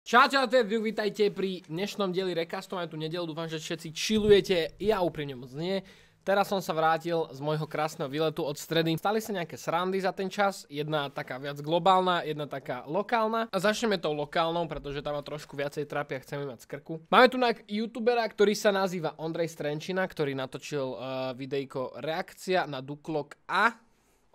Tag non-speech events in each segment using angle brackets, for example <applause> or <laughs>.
Čaute a teda, vítajte pri dnešnom dieli recastu, máme tu nedelu, dúfam, že všetci chillujete, ja úprimne moc nie. Teraz som sa vrátil z môjho krásneho výletu od stredy. Stali sa nejaké srandy za ten čas, jedna taká viac globálna, jedna taká lokálna. A začneme tou lokálnou, pretože tam ma trošku viacej trápia a chceme mať krku. Máme tu na youtubera, ktorý sa nazýva Ondrej Strenčina, ktorý natočil eh, videjko Reakcia na Duklok A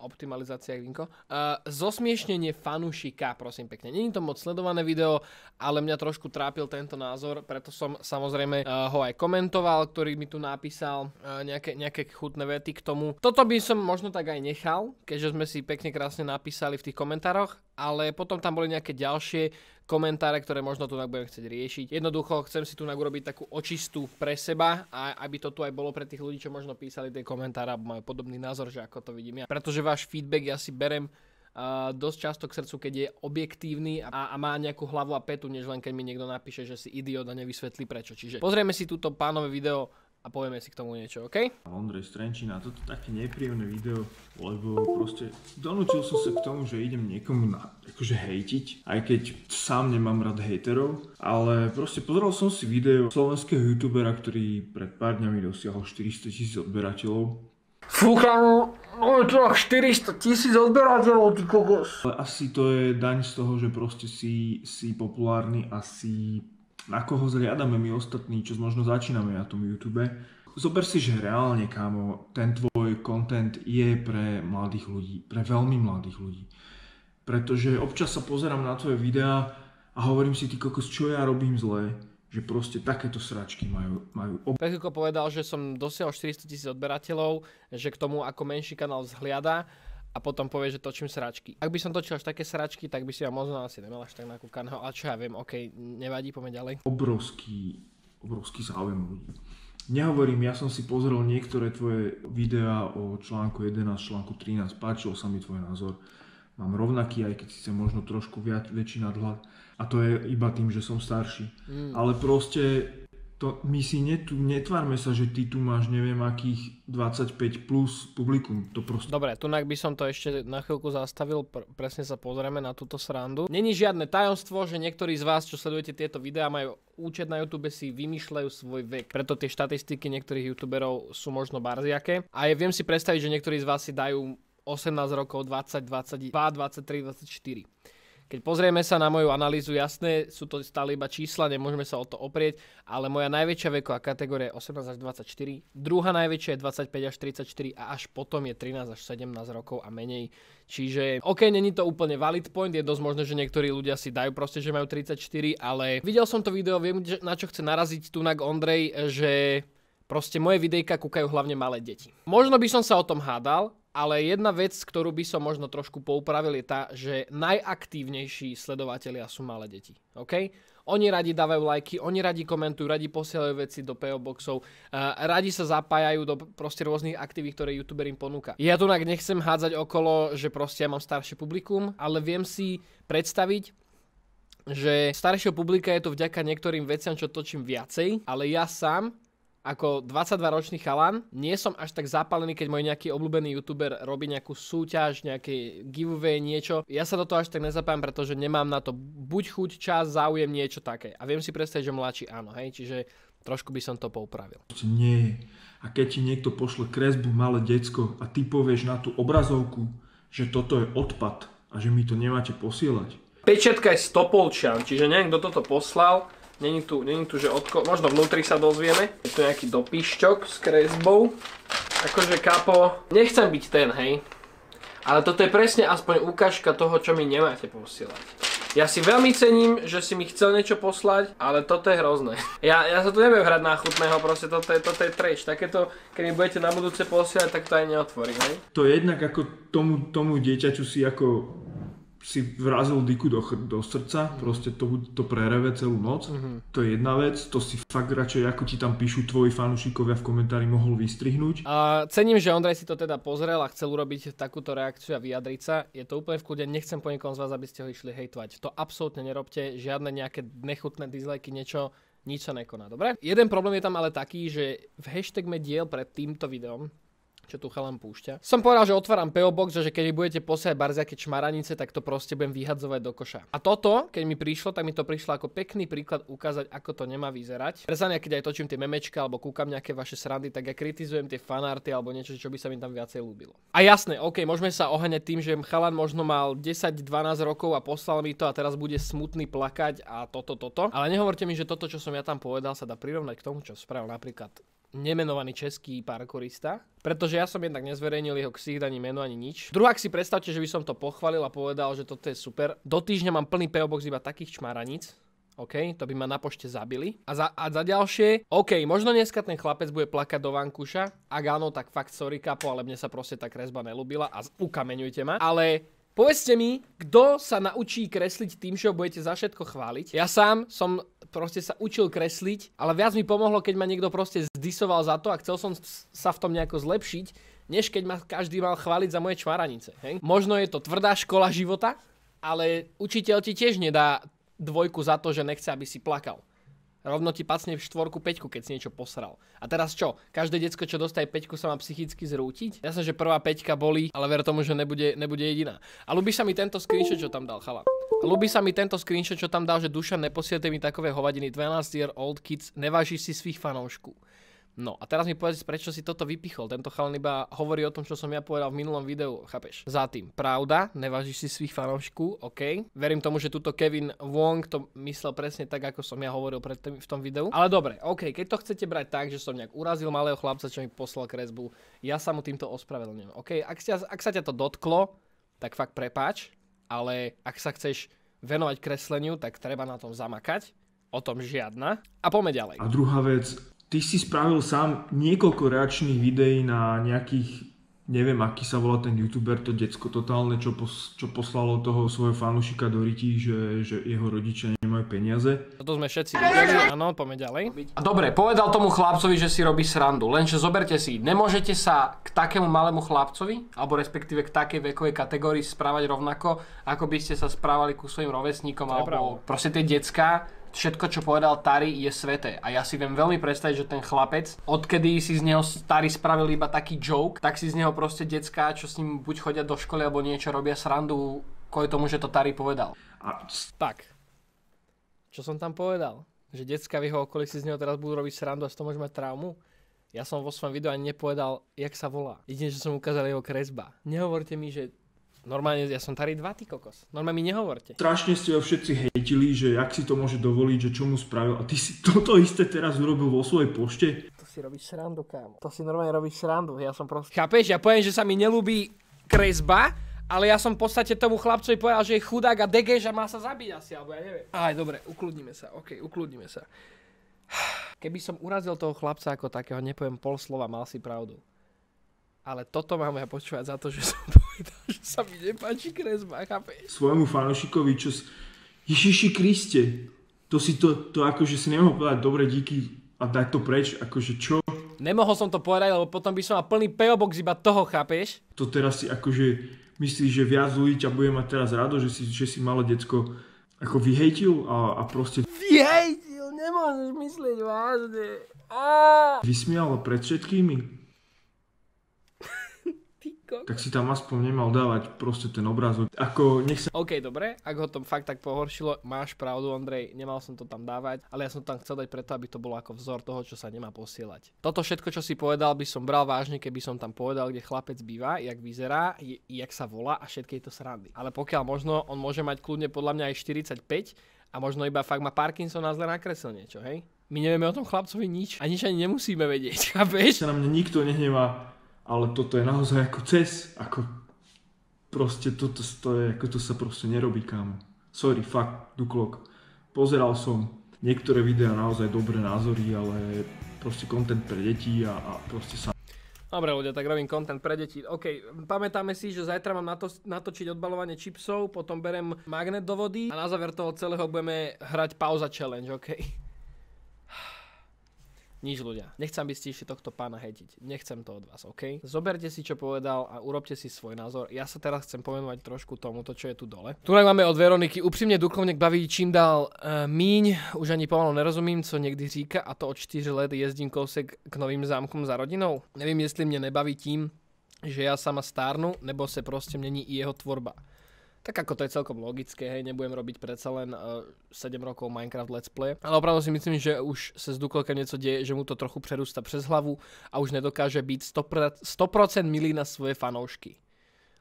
optimalizácia, Vinko. Uh, zosmiešnenie fanúšika, prosím pekne. Není to moc sledované video, ale mňa trošku trápil tento názor, preto som samozrejme uh, ho aj komentoval, ktorý mi tu napísal uh, nejaké, nejaké chutné vety k tomu. Toto by som možno tak aj nechal, keďže sme si pekne krásne napísali v tých komentároch, ale potom tam boli nejaké ďalšie komentáre, ktoré možno tu budem chcieť riešiť. Jednoducho chcem si tu urobiť takú očistú pre seba a aby to tu aj bolo pre tých ľudí, čo možno písali tie komentáre alebo majú podobný názor, že ako to vidím ja. Pretože váš feedback ja si berem Uh, dosť často k srdcu, keď je objektívny a, a má nejakú hlavu a petu, než len keď mi niekto napíše, že si idiot a nevysvetlí prečo. Čiže pozrieme si túto pánové video a povieme si k tomu niečo, OK? Ondrej Strenčina, toto také nepríjemné video, lebo proste donútil som sa k tomu, že idem niekomu na, akože hejtiť, aj keď sám nemám rád hejterov, ale proste pozeral som si video slovenského youtubera, ktorý pred pár dňami dosiahol 400 tisíc odberateľov. Fúcham, No je to 400 tisíc odberateľov, ty kokos. Ale asi to je daň z toho, že proste si, si populárny a si na koho zriadame my ostatní, čo možno začíname na tom YouTube. Zober si, že reálne, kámo, ten tvoj content je pre mladých ľudí, pre veľmi mladých ľudí. Pretože občas sa pozerám na tvoje videá a hovorím si, ty kokos, čo ja robím zle, že proste takéto sračky majú. majú ob... Pechiko povedal, že som dosiahol 400 tisíc odberateľov, že k tomu ako menší kanál vzhliada, a potom povie, že točím sračky. Ak by som točil až také sračky, tak by si ja možno asi nemal až tak nakúkaného, ale čo ja viem, okay, nevadí, poďme ďalej. Obrovský, obrovský záujem ľudí. Nehovorím, ja som si pozrel niektoré tvoje videá o článku 11, článku 13, páčil sa mi tvoj názor. Mám rovnaký, aj keď sa možno trošku viac, väčší nadhľad. A to je iba tým, že som starší. Mm. Ale proste to my si netu, netvárme sa, že ty tu máš neviem akých 25 plus publikum. To proste... Dobre, tu by som to ešte na chvíľku zastavil, pr- presne sa pozrieme na túto srandu. Není žiadne tajomstvo, že niektorí z vás, čo sledujete tieto videá, majú účet na YouTube, si vymýšľajú svoj vek. Preto tie štatistiky niektorých youtuberov sú možno barziaké. A ja viem si predstaviť, že niektorí z vás si dajú 18 rokov, 20, 22, 23, 24. Keď pozrieme sa na moju analýzu, jasné, sú to stále iba čísla, nemôžeme sa o to oprieť, ale moja najväčšia veková kategória je 18 až 24, druhá najväčšia je 25 až 34 a až potom je 13 až 17 rokov a menej. Čiže OK, není to úplne valid point, je dosť možné, že niektorí ľudia si dajú proste, že majú 34, ale videl som to video, viem, na čo chce naraziť tunak Ondrej, že Proste moje videjka kúkajú hlavne malé deti. Možno by som sa o tom hádal, ale jedna vec, ktorú by som možno trošku poupravil, je tá, že najaktívnejší sledovatelia sú malé deti. Okay? Oni radi dávajú lajky, oni radi komentujú, radi posielajú veci do PO boxov, uh, radi sa zapájajú do proste rôznych aktivít, ktoré youtuber im ponúka. Ja tu nechcem hádzať okolo, že proste ja mám staršie publikum, ale viem si predstaviť, že staršieho publika je to vďaka niektorým veciam, čo točím viacej, ale ja sám ako 22-ročný chalan nie som až tak zapálený, keď môj nejaký obľúbený youtuber robí nejakú súťaž, nejaké giveaway, niečo. Ja sa do toho až tak nezapájam, pretože nemám na to buď chuť, čas, záujem, niečo také. A viem si predstaviť, že mladší áno, hej, čiže trošku by som to poupravil. Nie A keď ti niekto pošle kresbu malé decko a ty povieš na tú obrazovku, že toto je odpad a že mi to nemáte posielať. Pečetka je stopolčan, čiže neviem, kto toto poslal, Není tu, není tu, že odko... Možno vnútri sa dozvieme. Je tu nejaký dopišťok s kresbou. Akože kapo, nechcem byť ten, hej. Ale toto je presne aspoň ukážka toho, čo mi nemáte posielať. Ja si veľmi cením, že si mi chcel niečo poslať, ale toto je hrozné. <laughs> Ja, ja sa tu neviem hrať na chutného, proste toto je, toto je trash. Takéto, keď mi budete na budúce posielať, tak to aj neotvorím, hej. To je jednak ako tomu, tomu dieťaťu si ako si vrazil diku do, chr- do srdca, mm. proste to, to prereve celú noc, mm-hmm. to je jedna vec, to si fakt radšej, ako ti tam píšu tvoji fanúšikovia v komentári, mohol vystrihnúť. A cením, že Ondrej si to teda pozrel a chcel urobiť takúto reakciu a vyjadriť sa. Je to úplne v kľude, nechcem po nikom z vás, aby ste ho išli hejtovať. To absolútne nerobte, žiadne nejaké nechutné disliky, niečo, nič sa nekoná, dobre? Jeden problém je tam ale taký, že v hashtagme diel pred týmto videom čo tu chalám púšťa. Som povedal, že otváram PO Box a že keď budete posiať barziaké čmaranice, tak to proste budem vyhadzovať do koša. A toto, keď mi prišlo, tak mi to prišlo ako pekný príklad ukázať, ako to nemá vyzerať. Prezan keď aj točím tie memečka alebo kúkam nejaké vaše srandy, tak ja kritizujem tie fanarty alebo niečo, čo by sa mi tam viacej ľúbilo. A jasné, OK, môžeme sa oháňať tým, že chalan možno mal 10-12 rokov a poslal mi to a teraz bude smutný plakať a toto, toto. Ale nehovorte mi, že toto, čo som ja tam povedal, sa dá prirovnať k tomu, čo spravil napríklad nemenovaný český parkourista, pretože ja som jednak nezverejnil jeho ksicht ani meno, ani nič. ak si predstavte, že by som to pochválil a povedal, že toto je super. Do týždňa mám plný PO Box iba takých čmaraníc, OK, to by ma na pošte zabili. A za, a za ďalšie, OK, možno dneska ten chlapec bude plakať do vankuša. Ak áno, tak fakt sorry kapo, ale mne sa proste tá kresba nelúbila a ukameňujte ma. Ale povedzte mi, kto sa naučí kresliť tým, že ho budete za všetko chváliť. Ja sám som proste sa učil kresliť, ale viac mi pomohlo, keď ma niekto proste zdisoval za to a chcel som sa v tom nejako zlepšiť, než keď ma každý mal chváliť za moje čvaranice. Hej? Možno je to tvrdá škola života, ale učiteľ ti tiež nedá dvojku za to, že nechce, aby si plakal rovno ti pacne v štvorku, peťku, keď si niečo posral. A teraz čo? Každé decko, čo dostaje peťku, sa má psychicky zrútiť? som, že prvá peťka bolí, ale ver tomu, že nebude, nebude jediná. A ľubí sa mi tento screenshot, čo tam dal, chala. Ľubí sa mi tento screenshot, čo tam dal, že duša neposiete mi takové hovadiny. 12 year old kids, nevážiš si svých fanoušků. No a teraz mi povedz, prečo si toto vypichol. Tento chalan iba hovorí o tom, čo som ja povedal v minulom videu, chápeš? Za tým, pravda, nevážiš si svých fanoušků, OK. Verím tomu, že tuto Kevin Wong to myslel presne tak, ako som ja hovoril predtým v tom videu. Ale dobre, OK, keď to chcete brať tak, že som nejak urazil malého chlapca, čo mi poslal kresbu, ja sa mu týmto ospravedlňujem, OK? Ak, sa, ak sa ťa to dotklo, tak fakt prepáč, ale ak sa chceš venovať kresleniu, tak treba na tom zamakať. O tom žiadna. A poďme ďalej. A druhá vec, ty si spravil sám niekoľko reakčných videí na nejakých, neviem aký sa volá ten youtuber, to decko totálne, čo, pos, čo poslalo toho svojho fanúšika do Riti, že, že jeho rodičia nemajú peniaze. To sme všetci videli, áno, poďme ďalej. A dobre, povedal tomu chlapcovi, že si robí srandu, lenže zoberte si, nemôžete sa k takému malému chlapcovi, alebo respektíve k takej vekovej kategórii správať rovnako, ako by ste sa správali ku svojim rovesníkom, alebo proste tie decka, všetko, čo povedal Tari, je sveté. A ja si viem veľmi predstaviť, že ten chlapec, odkedy si z neho Tari spravil iba taký joke, tak si z neho proste decka, čo s ním buď chodia do školy, alebo niečo robia srandu kvôli tomu, že to Tari povedal. Tak. Čo som tam povedal? Že decka v jeho okolí si z neho teraz budú robiť srandu a z toho môže mať traumu? Ja som vo svojom videu ani nepovedal, jak sa volá. Jedine, že som ukázal jeho kresba. Nehovorte mi, že Normálne ja som tady dva, ty kokos. Normálne mi nehovorte. Strašne ste ho všetci hejtili, že jak si to môže dovoliť, že čo mu spravil. A ty si <laughs> toto isté teraz urobil vo svojej pošte? To si robíš srandu, kámo. To si normálne robíš srandu. Ja som proste... Chápeš? Ja poviem, že sa mi nelúbí kresba, ale ja som v podstate tomu chlapcovi povedal, že je chudák a degež a má sa zabiť asi, alebo ja neviem. Aj, dobre, ukludníme sa, okej, ukludníme sa. <sighs> Keby som urazil toho chlapca ako takého, nepoviem pol slova, mal si pravdu. Ale toto mám ja počúvať za to, že som <laughs> povedal, že sa mi nepáči kresba, chápeš? Svojmu fanošikovi, čo si... Ježiši Kriste, to si to, to akože si nemohol povedať, dobre, díky a dať to preč, akože čo? Nemohol som to povedať, lebo potom by som mal plný peobox iba toho, chápeš? To teraz si akože myslíš, že viac ľudí ťa bude mať teraz rado, že si, že si malé decko ako vyhejtil a, a proste... Vyhejtil, nemôžeš myslieť vážne. Vysmial pred všetkými tak si tam aspoň nemal dávať proste ten obrázok. Ako nech sa... OK, dobre, ak ho to fakt tak pohoršilo, máš pravdu, Andrej, nemal som to tam dávať, ale ja som tam chcel dať preto, aby to bolo ako vzor toho, čo sa nemá posielať. Toto všetko, čo si povedal, by som bral vážne, keby som tam povedal, kde chlapec býva, jak vyzerá, jak sa volá a všetkej to srandy. Ale pokiaľ možno, on môže mať kľudne podľa mňa aj 45 a možno iba fakt má a zle nakresel niečo, hej? My nevieme o tom chlapcovi nič a nič ani nemusíme vedieť, <laughs> chápeš? Sa na mňa nikto nehnevá, ale toto je naozaj ako cez, ako proste toto to je, ako to sa proste nerobí, kámo. Sorry, fakt, Duklok. Pozeral som niektoré videá naozaj dobré názory, ale proste kontent pre deti a, a proste sa... Dobre ľudia, tak robím content pre deti. OK, pamätáme si, že zajtra mám nato- natočiť odbalovanie čipsov, potom berem magnet do vody a na záver toho celého budeme hrať pauza challenge, OK? Nič ľudia. Nechcem, aby ste išli tohto pána hejtiť. Nechcem to od vás, OK? Zoberte si, čo povedal a urobte si svoj názor. Ja sa teraz chcem pomenovať trošku tomuto, čo je tu dole. Tu máme od Veroniky. Úprimne duchovník baví čím dál e, míň. Už ani pomalu nerozumím, co niekdy říka a to od 4 let jezdím kousek k novým zámkom za rodinou. Nevím, jestli mne nebaví tím, že ja sama stárnu, nebo se proste mění i jeho tvorba. Tak ako to je celkom logické, hej, nebudem robiť predsa len uh, e, 7 rokov Minecraft Let's Play. Ale opravdu si myslím, že už sa s Dukolka niečo deje, že mu to trochu prerústa přes hlavu a už nedokáže byť 100%, 100% milý na svoje fanoušky.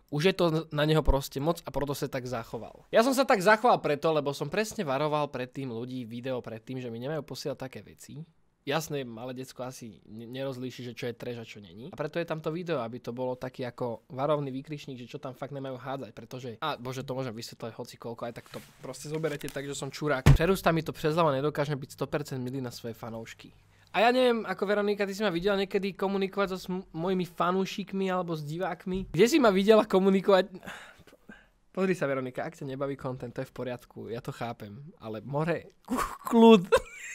Už je to na neho proste moc a proto sa tak zachoval. Ja som sa tak zachoval preto, lebo som presne varoval pred tým ľudí video pred tým, že mi nemajú posielať také veci jasné, malé decko asi nerozlíši, že čo je treš a čo není. A preto je tam to video, aby to bolo taký ako varovný výkričník, že čo tam fakt nemajú hádzať, pretože, a bože, to môžem vysvetľovať hoci koľko, aj tak to proste zoberete tak, že som čurák. Prerústa mi to přes nedokážem byť 100% milý na svoje fanoušky. A ja neviem, ako Veronika, ty si ma videla niekedy komunikovať so s mojimi fanúšikmi alebo s divákmi? Kde si ma videla komunikovať? Pozri sa, Veronika, ak ťa nebaví content, to je v poriadku, ja to chápem, ale more, kľud.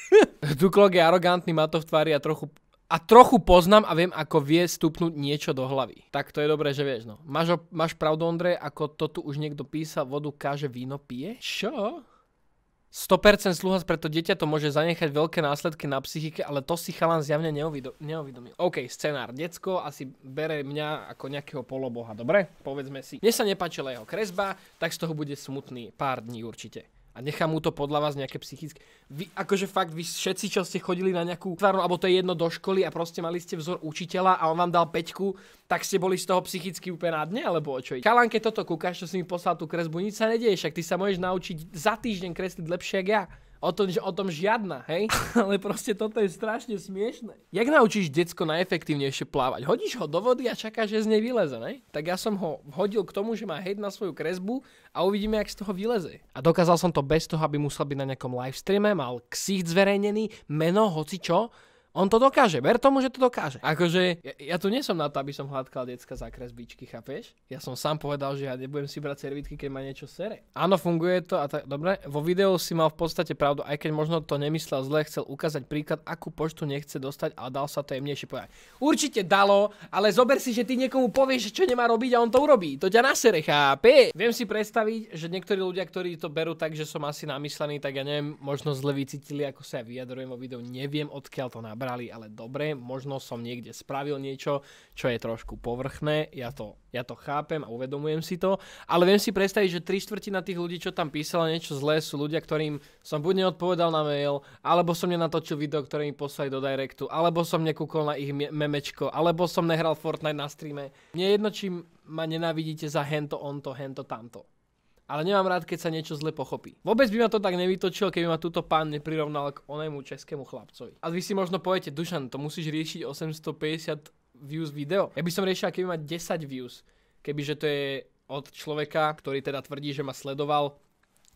<laughs> Duklok je arogantný, má to v tvári a trochu a trochu poznám a viem, ako vie stupnúť niečo do hlavy. Tak to je dobré, že vieš, no. Máš, máš pravdu, Ondrej, ako to tu už niekto písal, vodu káže, víno pije? Čo? 100% sluhas pre to dieťa to môže zanechať veľké následky na psychike, ale to si chalan zjavne neuvidomil. OK, scenár. Decko asi bere mňa ako nejakého poloboha, dobre? Povedzme si. Mne sa nepáčila jeho kresba, tak z toho bude smutný pár dní určite a nechá mu to podľa vás nejaké psychické... Vy, akože fakt, vy všetci, čo ste chodili na nejakú tvárnu, alebo to je jedno do školy a proste mali ste vzor učiteľa a on vám dal peťku, tak ste boli z toho psychicky úplne na dne, alebo čo? Kalanke, toto kúkaš, čo si mi poslal tú kresbu, nič sa nedieje, však ty sa môžeš naučiť za týždeň kresliť lepšie, ako ja. O tom, o tom žiadna, hej? <laughs> Ale proste toto je strašne smiešne. Jak naučíš decko najefektívnejšie plávať? Hodíš ho do vody a čakáš, že z nej vyleze, ne? Tak ja som ho hodil k tomu, že má hejt na svoju kresbu a uvidíme, jak z toho vyleze. A dokázal som to bez toho, aby musel byť na nejakom livestreame, mal ksicht zverejnený, meno, hoci čo on to dokáže, ver tomu, že to dokáže. Akože, ja, ja tu nie som na to, aby som hladkal decka za kresbičky, chápeš? Ja som sám povedal, že ja nebudem si brať servítky, keď ma niečo sere. Áno, funguje to a tak, dobre. Vo videu si mal v podstate pravdu, aj keď možno to nemyslel zle, chcel ukázať príklad, akú poštu nechce dostať a dal sa to jemnejšie povedať. Určite dalo, ale zober si, že ty niekomu povieš, čo nemá robiť a on to urobí. To ťa na sere, chápe? Viem si predstaviť, že niektorí ľudia, ktorí to berú tak, že som asi namyslený, tak ja neviem, možno zle vycítili, ako sa ja vyjadrujem vo videu, neviem odkiaľ to nabá zabrali, ale dobre, možno som niekde spravil niečo, čo je trošku povrchné, ja to, ja to chápem a uvedomujem si to, ale viem si predstaviť, že tri štvrtina tých ľudí, čo tam písala niečo zlé, sú ľudia, ktorým som buď neodpovedal na mail, alebo som nenatočil video, ktoré mi poslali do Directu, alebo som nekúkol na ich memečko, alebo som nehral Fortnite na streame. Nie jedno, či ma nenávidíte za hento, onto, hento, tamto ale nemám rád, keď sa niečo zle pochopí. Vôbec by ma to tak nevytočilo, keby ma túto pán neprirovnal k onému českému chlapcovi. A vy si možno poviete, Dušan, to musíš riešiť 850 views video. Ja by som riešil, keby ma 10 views, kebyže to je od človeka, ktorý teda tvrdí, že ma sledoval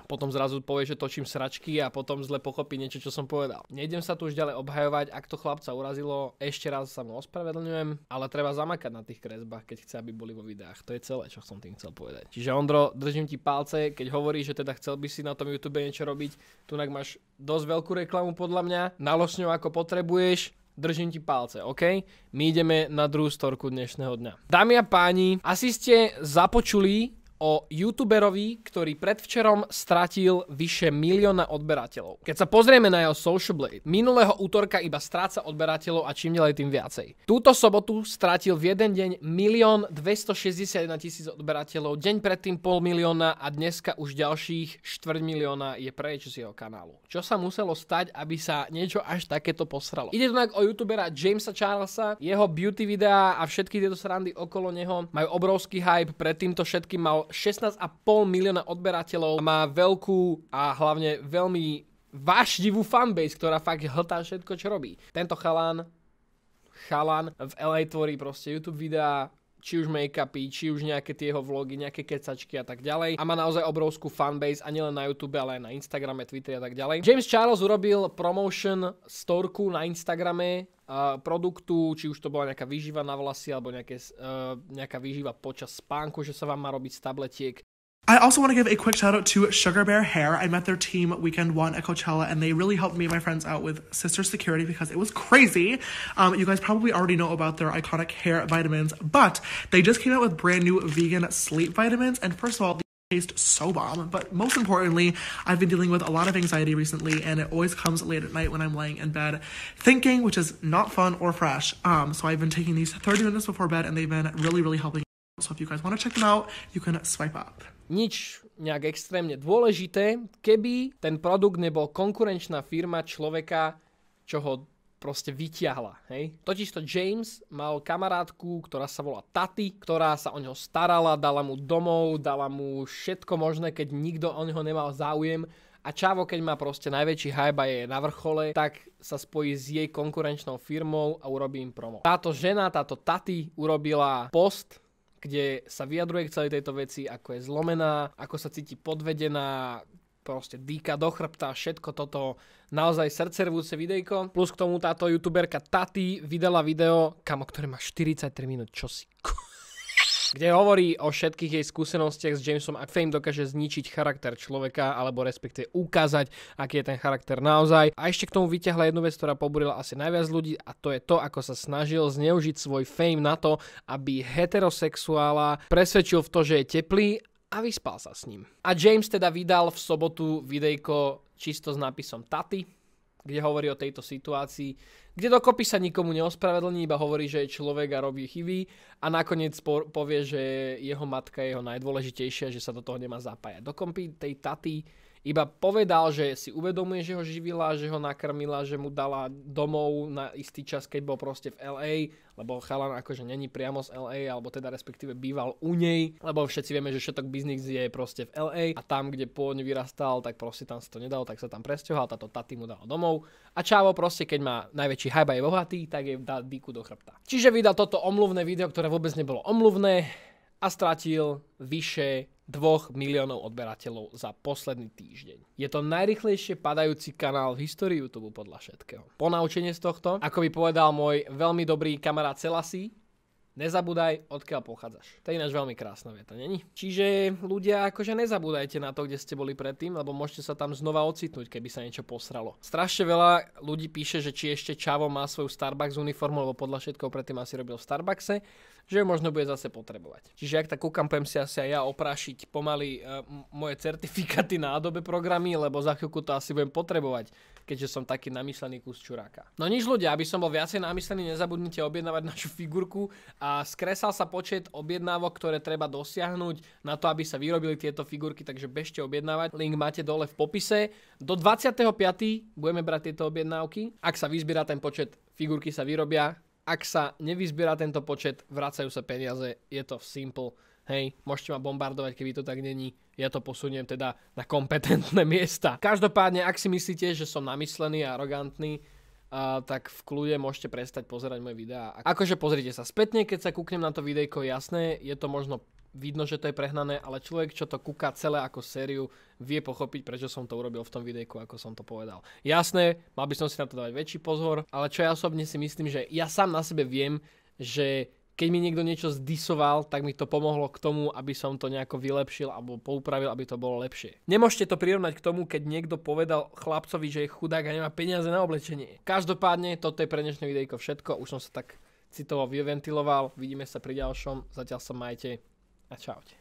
potom zrazu povie, že točím sračky a potom zle pochopí niečo, čo som povedal. Nejdem sa tu už ďalej obhajovať, ak to chlapca urazilo, ešte raz sa mu ospravedlňujem, ale treba zamakať na tých kresbách, keď chce, aby boli vo videách. To je celé, čo som tým chcel povedať. Čiže Ondro, držím ti palce, keď hovorí, že teda chcel by si na tom YouTube niečo robiť, tu máš dosť veľkú reklamu podľa mňa, nalož ako potrebuješ, držím ti palce, OK? My ideme na druhú storku dnešného dňa. Dámy a páni, asi ste započuli o youtuberovi, ktorý predvčerom stratil vyše milióna odberateľov. Keď sa pozrieme na jeho Social Blade, minulého útorka iba stráca odberateľov a čím ďalej tým viacej. Túto sobotu stratil v jeden deň milión 261 tisíc odberateľov, deň predtým pol milióna a dneska už ďalších štvrť milióna je preč z jeho kanálu. Čo sa muselo stať, aby sa niečo až takéto posralo? Ide tu o youtubera Jamesa Charlesa, jeho beauty videá a všetky tieto srandy okolo neho majú obrovský hype, predtým to všetkým mal 16,5 milióna odberateľov, má veľkú a hlavne veľmi vášnivú fanbase, ktorá fakt hltá všetko, čo robí. Tento chalan, chalan v LA tvorí proste YouTube videá, či už make-upy, či už nejaké tie jeho vlogy, nejaké kecačky a tak ďalej. A má naozaj obrovskú fanbase a nielen na YouTube, ale aj na Instagrame, Twitter a tak ďalej. James Charles urobil promotion storku na Instagrame produktu, či už to bola nejaká výživa na vlasy alebo nejaké, uh, nejaká výživa počas spánku, že sa vám má robiť z tabletiek, I also want to give a quick shout out to Sugar Bear Hair. I met their team weekend one at Coachella, and they really helped me and my friends out with sister security because it was crazy. Um, you guys probably already know about their iconic hair vitamins, but they just came out with brand new vegan sleep vitamins. And first of all, taste so bomb. But most importantly, I've been dealing with a lot of anxiety recently, and it always comes late at night when I'm laying in bed thinking, which is not fun or fresh. Um, so I've been taking these 30 minutes before bed, and they've been really, really helping. So if you guys want to check them out, you can swipe up. nič nejak extrémne dôležité, keby ten produkt nebol konkurenčná firma človeka, čo ho proste vyťahla. Hej? Totižto James mal kamarátku, ktorá sa volá Tati, ktorá sa o neho starala, dala mu domov, dala mu všetko možné, keď nikto o neho nemal záujem a Čavo, keď má proste najväčší hype a je na vrchole, tak sa spojí s jej konkurenčnou firmou a urobí im promo. Táto žena, táto Tati urobila post kde sa vyjadruje k celej tejto veci, ako je zlomená, ako sa cíti podvedená, proste dýka do chrbta, všetko toto naozaj srdcervúce videjko. Plus k tomu táto youtuberka Tati vydala video, kamo, ktoré má 43 minút, čo si kde hovorí o všetkých jej skúsenostiach s Jamesom a Fame dokáže zničiť charakter človeka alebo respektive ukázať, aký je ten charakter naozaj. A ešte k tomu vyťahla jednu vec, ktorá poburila asi najviac ľudí a to je to, ako sa snažil zneužiť svoj fame na to, aby heterosexuála presvedčil v to, že je teplý a vyspal sa s ním. A James teda vydal v sobotu videjko čisto s nápisom Taty, kde hovorí o tejto situácii, kde dokopy sa nikomu neospravedlní, iba hovorí, že je človek a robí chyby a nakoniec povie, že jeho matka je jeho najdôležitejšia, že sa do toho nemá zapájať. Dokopy tej taty iba povedal, že si uvedomuje, že ho živila, že ho nakrmila, že mu dala domov na istý čas, keď bol proste v LA, lebo chalan akože není priamo z LA, alebo teda respektíve býval u nej, lebo všetci vieme, že všetok biznis je proste v LA a tam, kde pôvodne vyrastal, tak proste tam sa to nedalo, tak sa tam presťahol, táto taty mu dala domov. A Čavo proste, keď má najväčší hajba je bohatý, tak je dá dýku do chrbta. Čiže vydal toto omluvné video, ktoré vôbec nebolo omluvné, a stratil vyše 2 miliónov odberateľov za posledný týždeň. Je to najrychlejšie padajúci kanál v histórii YouTube podľa všetkého. Ponaučenie z tohto, ako by povedal môj veľmi dobrý kamarát Celasi, Nezabúdaj, odkiaľ pochádzaš. To je ináč veľmi krásna vieta, není? Čiže ľudia, akože nezabúdajte na to, kde ste boli predtým, lebo môžete sa tam znova ocitnúť, keby sa niečo posralo. Strašne veľa ľudí píše, že či ešte Čavo má svoju Starbucks uniformu, lebo podľa všetkého predtým asi robil v Starbuckse že ju možno bude zase potrebovať. Čiže ak tak kúkam, poviem si asi aj ja oprášiť pomaly uh, moje certifikáty na Adobe programy, lebo za chvíľku to asi budem potrebovať, keďže som taký namyslený kus čuráka. No nič ľudia, aby som bol viacej namyslený, nezabudnite objednávať našu figurku a skresal sa počet objednávok, ktoré treba dosiahnuť na to, aby sa vyrobili tieto figurky, takže bežte objednávať. Link máte dole v popise. Do 25. budeme brať tieto objednávky. Ak sa vyzbiera ten počet, figurky sa vyrobia, ak sa nevyzbiera tento počet, vracajú sa peniaze, je to simple. Hej, môžete ma bombardovať, keby to tak není. Ja to posuniem teda na kompetentné <laughs> miesta. Každopádne, ak si myslíte, že som namyslený a arogantný, tak v kľude môžete prestať pozerať moje videá. Akože pozrite sa spätne, keď sa kúknem na to videjko, jasné, je to možno vidno, že to je prehnané, ale človek, čo to kúka celé ako sériu, vie pochopiť, prečo som to urobil v tom videjku, ako som to povedal. Jasné, mal by som si na to dávať väčší pozor, ale čo ja osobne si myslím, že ja sám na sebe viem, že keď mi niekto niečo zdisoval, tak mi to pomohlo k tomu, aby som to nejako vylepšil alebo poupravil, aby to bolo lepšie. Nemôžete to prirovnať k tomu, keď niekto povedal chlapcovi, že je chudák a nemá peniaze na oblečenie. Každopádne, toto je pre dnešné videjko všetko, už som sa tak citovo vyventiloval, vidíme sa pri ďalšom, zatiaľ sa majte, A eh, ciao.